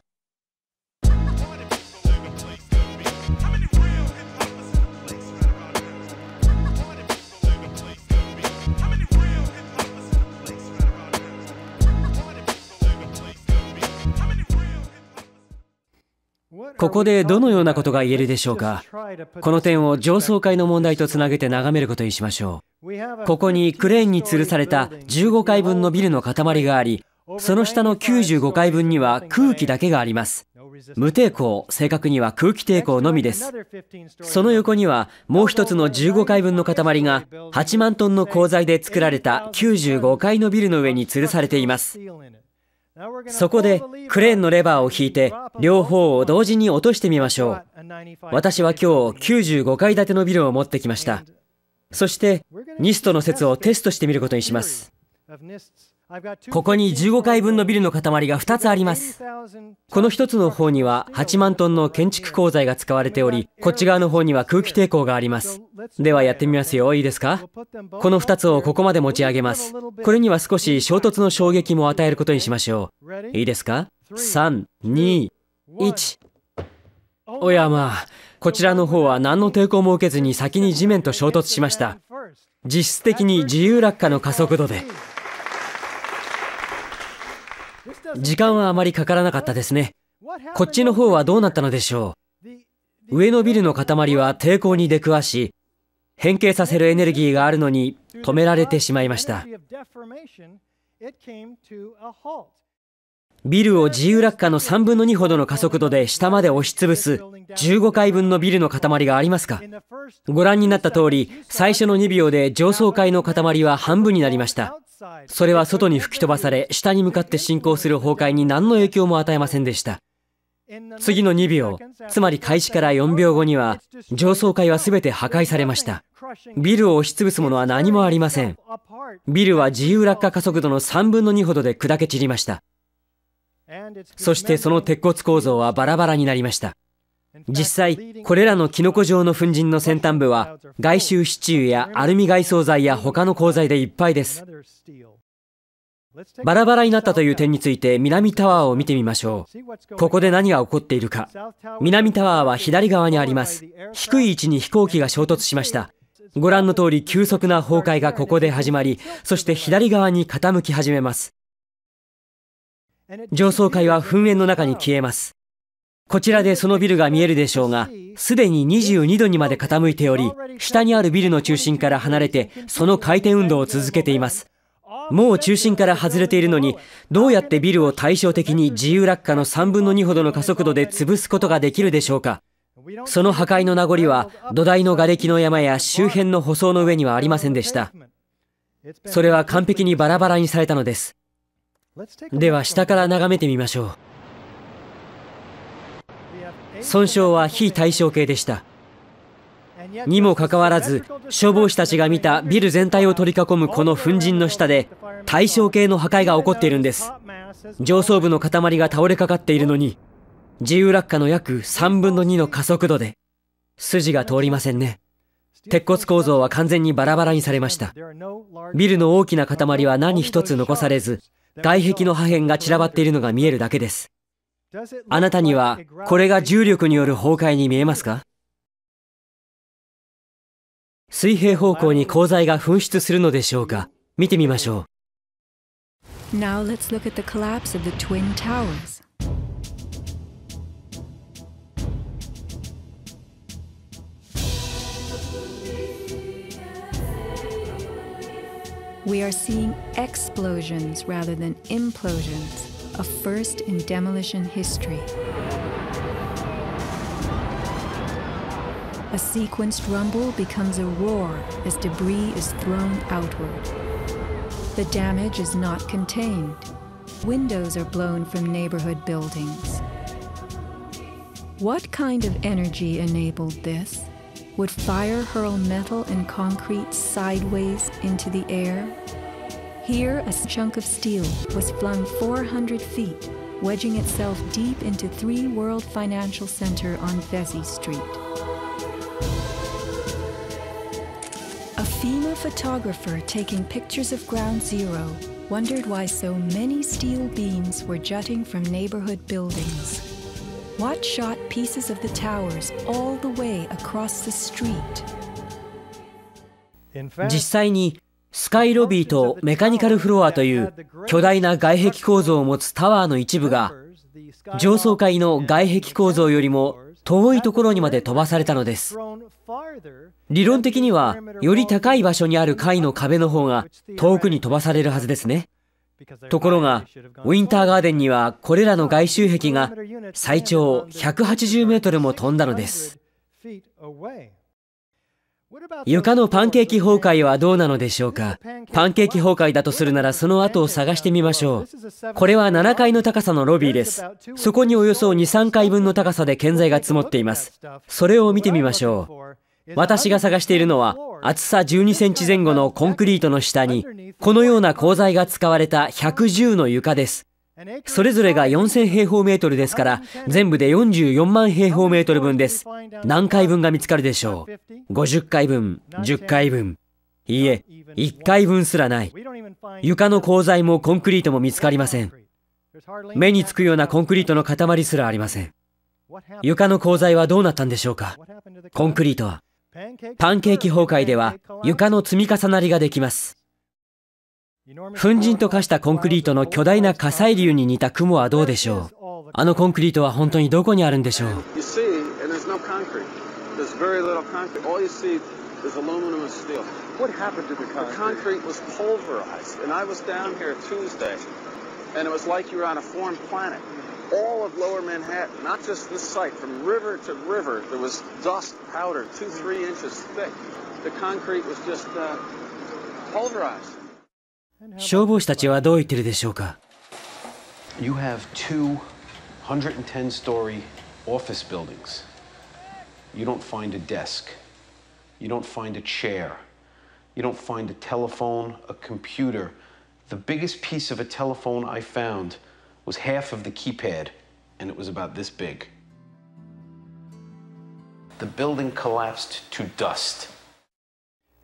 ここでどのようなことが言えるでしょうかこの点を上層階の問題とつなげて眺めることにしましょう。ここにクレーンに吊るされた15階分のビルの塊があり、その下の95階分には空気だけがあります。無抵抗、正確には空気抵抗のみです。その横にはもう一つの15階分の塊が8万トンの鋼材で作られた95階のビルの上に吊るされています。そこでクレーンのレバーを引いて両方を同時に落としてみましょう。私は今日95階建てのビルを持ってきました。そして NIST の説をテストしてみることにします。ここに15階分のビルの塊が2つあります。この1つの方には8万トンの建築鋼材が使われており、こっち側の方には空気抵抗があります。ではやってみますよ、いいですかこの2つをここまで持ち上げます。これには少し衝突の衝撃も与えることにしましょう。いいですか ?3、2、1。おやまあ、こちらの方は何の抵抗も受けずに先に地面と衝突しました。実質的に自由落下の加速度で。時間はあまりかからなかったですね。こっちの方はどうなったのでしょう。上のビルの塊は抵抗に出くわし、変形させるエネルギーがあるのに止められてしまいました。ビルを自由落下の3分の2ほどの加速度で下まで押しつぶす15階分のビルの塊がありますかご覧になった通り、最初の2秒で上層階の塊は半分になりました。それは外に吹き飛ばされ、下に向かって進行する崩壊に何の影響も与えませんでした。次の2秒、つまり開始から4秒後には、上層階は全て破壊されました。ビルを押しつぶすものは何もありません。ビルは自由落下加速度の3分の2ほどで砕け散りました。そしてその鉄骨構造はバラバラになりました。実際これらのキノコ状の粉塵の先端部は外周支柱やアルミ外装材や他の鋼材でいっぱいですバラバラになったという点について南タワーを見てみましょうここで何が起こっているか南タワーは左側にあります低い位置に飛行機が衝突しましたご覧の通り急速な崩壊がここで始まりそして左側に傾き始めます上層階は噴煙の中に消えますこちらでそのビルが見えるでしょうが、すでに22度にまで傾いており、下にあるビルの中心から離れて、その回転運動を続けています。もう中心から外れているのに、どうやってビルを対照的に自由落下の3分の2ほどの加速度で潰すことができるでしょうか。その破壊の名残は、土台の瓦礫の山や周辺の舗装の上にはありませんでした。それは完璧にバラバラにされたのです。では下から眺めてみましょう。損傷は非対称形でしたにもかかわらず消防士たちが見たビル全体を取り囲むこの粉塵の下で対称形の破壊が起こっているんです上層部の塊が倒れかかっているのに自由落下の約3分の2の加速度で筋が通りませんね鉄骨構造は完全にバラバラにされましたビルの大きな塊は何一つ残されず外壁の破片が散らばっているのが見えるだけですあなたにはこれが重力による崩壊に見えますか水平方向に鋼材が噴出するのでしょうか見てみましょう。Now let's look at the collapse of the twin towers. We are seeing explosions rather than implosions. a first in demolition history. A sequenced rumble becomes a roar as debris is thrown outward. The damage is not contained. Windows are blown from neighborhood buildings. What kind of energy enabled this? Would fire hurl metal and concrete sideways into the air? Here, a chunk of steel was flung 400 feet, wedging itself deep into Three World Financial Center on Vesey Street. A FEMA photographer taking pictures of Ground Zero wondered why so many steel beams were jutting from neighborhood buildings. What shot pieces of the towers all the way across the street. 実際にスカイロビーとメカニカルフロアという巨大な外壁構造を持つタワーの一部が上層階の外壁構造よりも遠いところにまで飛ばされたのです。理論的にはより高い場所にある階の壁の方が遠くに飛ばされるはずですね。ところが、ウィンターガーデンにはこれらの外周壁が最長180メートルも飛んだのです。床のパンケーキ崩壊はどうなのでしょうかパンケーキ崩壊だとするならその後を探してみましょうこれは7階の高さのロビーですそこにおよそ23階分の高さで建材が積もっていますそれを見てみましょう私が探しているのは厚さ12センチ前後のコンクリートの下にこのような鋼材が使われた110の床ですそれぞれが4000平方メートルですから、全部で44万平方メートル分です。何回分が見つかるでしょう ?50 回分、10回分。いいえ、1回分すらない。床の鋼材もコンクリートも見つかりません。目につくようなコンクリートの塊すらありません。床の鋼材はどうなったんでしょうかコンクリートは。パンケーキ崩壊では床の積み重なりができます。粉塵と化したコンクリートの巨大な火砕流に似た雲はどうでしょうあのコンクリートは本当にどこにあるんでしょう消防士たちはどう言ってるでしょうか You have two 110 story office buildings. You don't find a desk. You don't find a chair. You don't find a telephone, a computer. The biggest piece of a telephone I found was half of the keypad, and it was about this big. The building collapsed to dust.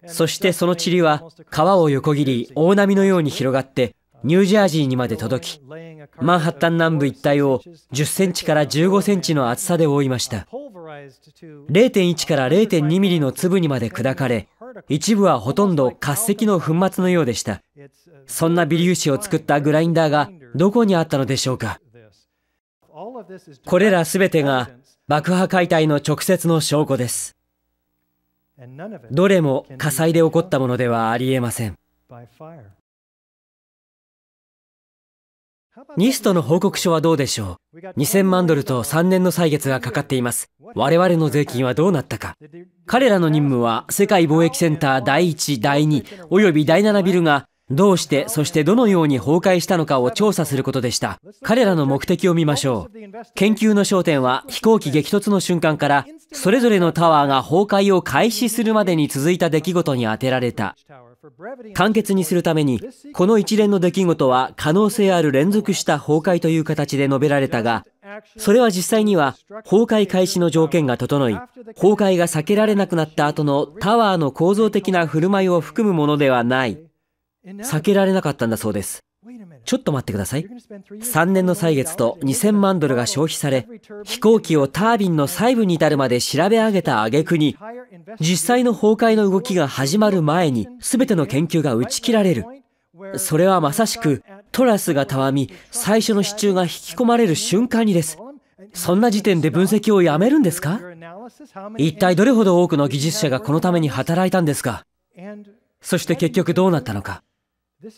そしてその塵は川を横切り大波のように広がってニュージャージーにまで届き、マンハッタン南部一帯を10センチから15センチの厚さで覆いました。0.1から0.2ミリの粒にまで砕かれ、一部はほとんど滑石の粉末のようでした。そんな微粒子を作ったグラインダーがどこにあったのでしょうか。これらすべてが爆破解体の直接の証拠です。どれも火災で起こったものではありえません。ニストの報告書はどうでしょう ?2000 万ドルと3年の歳月がかかっています。我々の税金はどうなったか彼らの任務は世界貿易センター第1、第2および第7ビルがどうして、そしてどのように崩壊したのかを調査することでした。彼らの目的を見ましょう。研究の焦点は飛行機激突の瞬間から、それぞれのタワーが崩壊を開始するまでに続いた出来事に当てられた。簡潔にするために、この一連の出来事は可能性ある連続した崩壊という形で述べられたが、それは実際には崩壊開始の条件が整い、崩壊が避けられなくなった後のタワーの構造的な振る舞いを含むものではない。避けられなかったんだそうです。ちょっと待ってください。3年の歳月と2000万ドルが消費され、飛行機をタービンの細部に至るまで調べ上げた挙句に、実際の崩壊の動きが始まる前に全ての研究が打ち切られる。それはまさしく、トラスがたわみ、最初の支柱が引き込まれる瞬間にです。そんな時点で分析をやめるんですか一体どれほど多くの技術者がこのために働いたんですかそして結局どうなったのか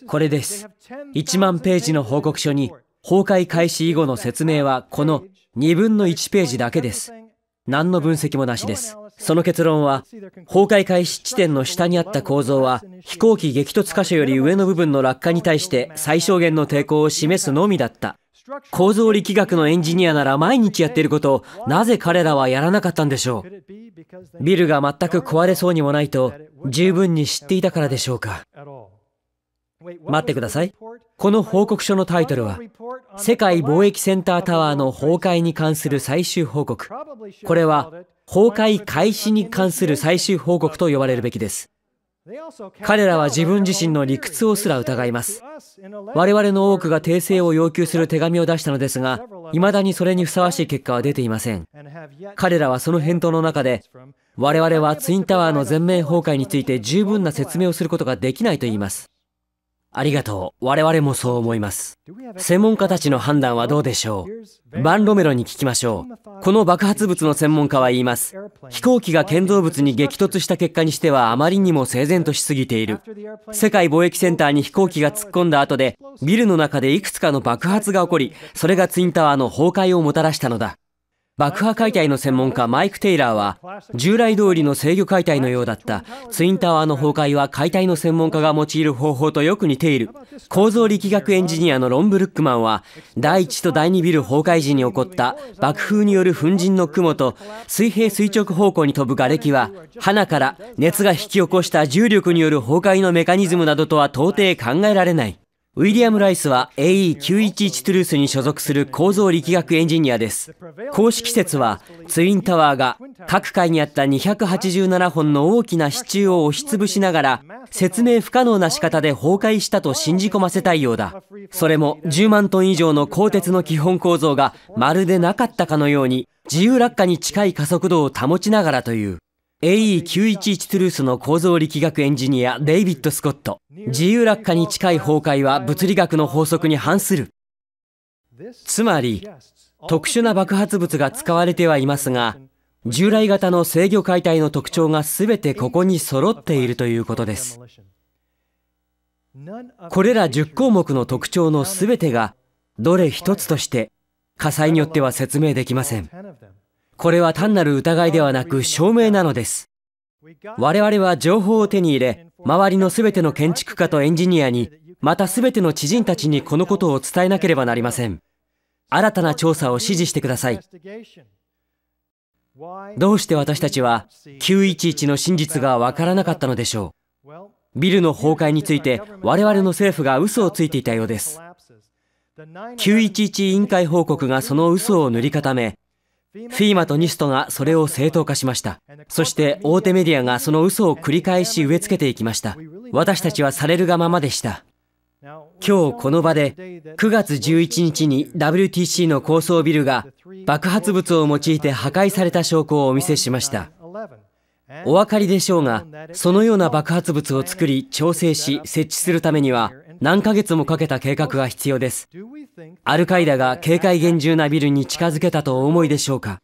これです。1万ページの報告書に、崩壊開始以後の説明はこの2分の1ページだけです。何の分析もなしです。その結論は、崩壊開始地点の下にあった構造は、飛行機激突箇所より上の部分の落下に対して最小限の抵抗を示すのみだった。構造力学のエンジニアなら毎日やっていることをなぜ彼らはやらなかったんでしょうビルが全く壊れそうにもないと十分に知っていたからでしょうか待ってください。この報告書のタイトルは、世界貿易センタータワーの崩壊に関する最終報告。これは、崩壊開始に関する最終報告と呼ばれるべきです。彼らは自分自身の理屈をすら疑います。我々の多くが訂正を要求する手紙を出したのですが、未だにそれにふさわしい結果は出ていません。彼らはその返答の中で、我々はツインタワーの全面崩壊について十分な説明をすることができないと言います。ありがとう。我々もそう思います。専門家たちの判断はどうでしょうバンロメロに聞きましょう。この爆発物の専門家は言います。飛行機が建造物に激突した結果にしてはあまりにも整然としすぎている。世界貿易センターに飛行機が突っ込んだ後で、ビルの中でいくつかの爆発が起こり、それがツインタワーの崩壊をもたらしたのだ。爆破解体の専門家マイク・テイラーは従来通りの制御解体のようだったツインタワーの崩壊は解体の専門家が用いる方法とよく似ている構造力学エンジニアのロン・ブルックマンは第1と第2ビル崩壊時に起こった爆風による粉塵の雲と水平垂直方向に飛ぶ瓦礫は花から熱が引き起こした重力による崩壊のメカニズムなどとは到底考えられないウィリアム・ライスは AE911 トゥルースに所属する構造力学エンジニアです。公式説はツインタワーが各階にあった287本の大きな支柱を押しつぶしながら説明不可能な仕方で崩壊したと信じ込ませたいようだ。それも10万トン以上の鋼鉄の基本構造がまるでなかったかのように自由落下に近い加速度を保ちながらという。AE911 トゥルースの構造力学エンジニアデイビッド・スコット自由落下に近い崩壊は物理学の法則に反するつまり特殊な爆発物が使われてはいますが従来型の制御解体の特徴が全てここに揃っているということですこれら10項目の特徴の全てがどれ一つとして火災によっては説明できませんこれは単なる疑いではなく証明なのです。我々は情報を手に入れ、周りの全ての建築家とエンジニアに、また全ての知人たちにこのことを伝えなければなりません。新たな調査を指示してください。どうして私たちは911の真実がわからなかったのでしょう。ビルの崩壊について我々の政府が嘘をついていたようです。911委員会報告がその嘘を塗り固め、フィーマとニストがそれを正当化しました。そして大手メディアがその嘘を繰り返し植え付けていきました。私たちはされるがままでした。今日この場で9月11日に WTC の高層ビルが爆発物を用いて破壊された証拠をお見せしました。お分かりでしょうが、そのような爆発物を作り、調整し、設置するためには、何ヶ月もかけた計画が必要です。アルカイダが警戒厳重なビルに近づけたとお思いでしょうか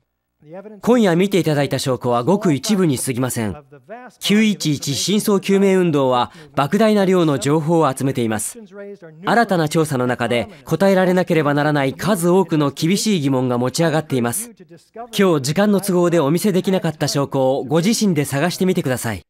今夜見ていただいた証拠はごく一部に過ぎません。911真相究明運動は莫大な量の情報を集めています。新たな調査の中で答えられなければならない数多くの厳しい疑問が持ち上がっています。今日時間の都合でお見せできなかった証拠をご自身で探してみてください。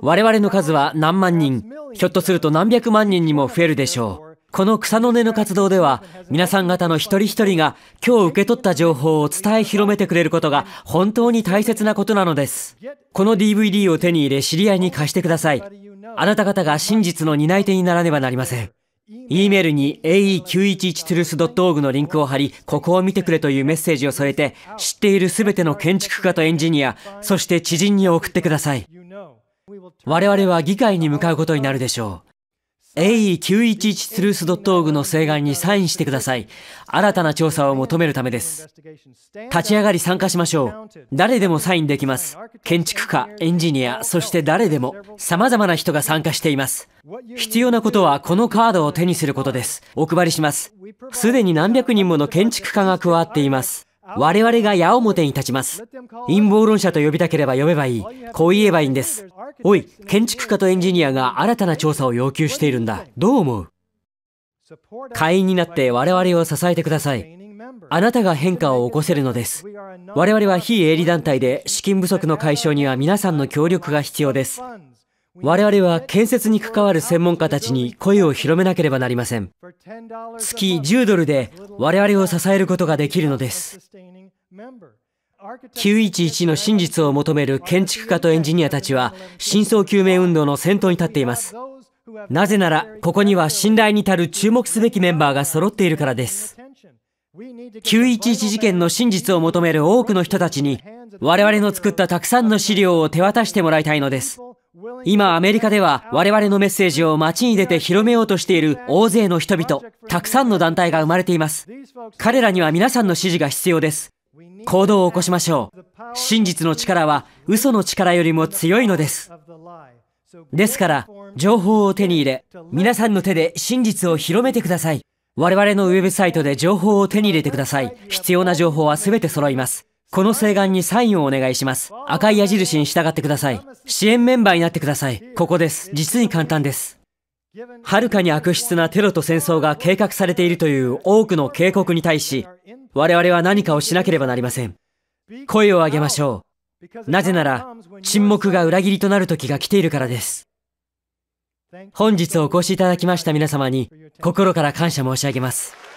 我々の数は何万人、ひょっとすると何百万人にも増えるでしょう。この草の根の活動では、皆さん方の一人一人が今日受け取った情報を伝え広めてくれることが本当に大切なことなのです。この DVD を手に入れ知り合いに貸してください。あなた方が真実の担い手にならねばなりません。E メールに ae911truth.org のリンクを貼り、ここを見てくれというメッセージを添えて、知っているすべての建築家とエンジニア、そして知人に送ってください。我々は議会に向かうことになるでしょう。AE911 ト r u ース .org の請願にサインしてください。新たな調査を求めるためです。立ち上がり参加しましょう。誰でもサインできます。建築家、エンジニア、そして誰でも、様々な人が参加しています。必要なことはこのカードを手にすることです。お配りします。すでに何百人もの建築家が加わっています。我々が矢面に立ちます。陰謀論者と呼びたければ呼べばいい。こう言えばいいんです。おい、建築家とエンジニアが新たな調査を要求しているんだ。どう思う会員になって我々を支えてください。あなたが変化を起こせるのです。我々は非営利団体で資金不足の解消には皆さんの協力が必要です。我々は建設に関わる専門家たちに声を広めなければなりません。月10ドルで我々を支えることができるのです。911の真実を求める建築家とエンジニアたちは真相究明運動の先頭に立っています。なぜなら、ここには信頼に足る注目すべきメンバーが揃っているからです。911事件の真実を求める多くの人たちに、我々の作ったたくさんの資料を手渡してもらいたいのです。今アメリカでは我々のメッセージを街に出て広めようとしている大勢の人々、たくさんの団体が生まれています。彼らには皆さんの支持が必要です。行動を起こしましょう。真実の力は嘘の力よりも強いのです。ですから、情報を手に入れ、皆さんの手で真実を広めてください。我々のウェブサイトで情報を手に入れてください。必要な情報は全て揃います。この請願にサインをお願いします。赤い矢印に従ってください。支援メンバーになってください。ここです。実に簡単です。はるかに悪質なテロと戦争が計画されているという多くの警告に対し、我々は何かをしなければなりません。声を上げましょう。なぜなら、沈黙が裏切りとなる時が来ているからです。本日お越しいただきました皆様に、心から感謝申し上げます。